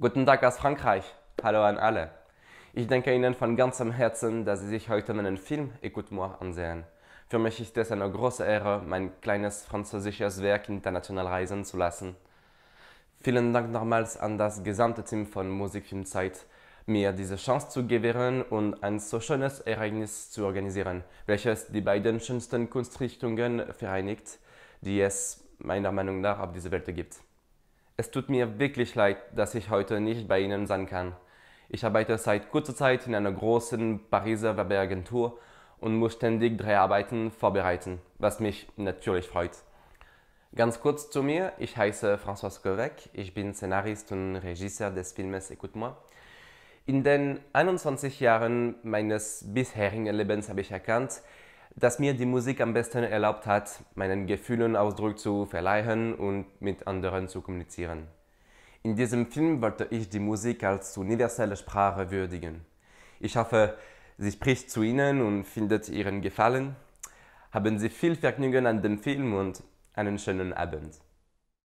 Guten Tag aus Frankreich. Hallo an alle. Ich danke Ihnen von ganzem Herzen, dass Sie sich heute meinen Film Écoute moi ansehen. Für mich ist es eine große Ehre, mein kleines französisches Werk international reisen zu lassen. Vielen Dank nochmals an das gesamte Team von Musikfilmzeit, mir diese Chance zu gewähren und ein so schönes Ereignis zu organisieren, welches die beiden schönsten Kunstrichtungen vereinigt, die es meiner Meinung nach auf dieser Welt gibt. Es tut mir wirklich leid, dass ich heute nicht bei Ihnen sein kann. Ich arbeite seit kurzer Zeit in einer großen Pariser Werbeagentur und muss ständig drei Arbeiten vorbereiten, was mich natürlich freut. Ganz kurz zu mir, ich heiße François Skovec, ich bin Szenarist und Regisseur des Filmes Écoute-moi. In den 21 Jahren meines bisherigen Lebens habe ich erkannt, das mir die Musik am besten erlaubt hat, meinen Gefühlen Ausdruck zu verleihen und mit anderen zu kommunizieren. In diesem Film wollte ich die Musik als universelle Sprache würdigen. Ich hoffe, sie spricht zu Ihnen und findet Ihren Gefallen. Haben Sie viel Vergnügen an dem Film und einen schönen Abend.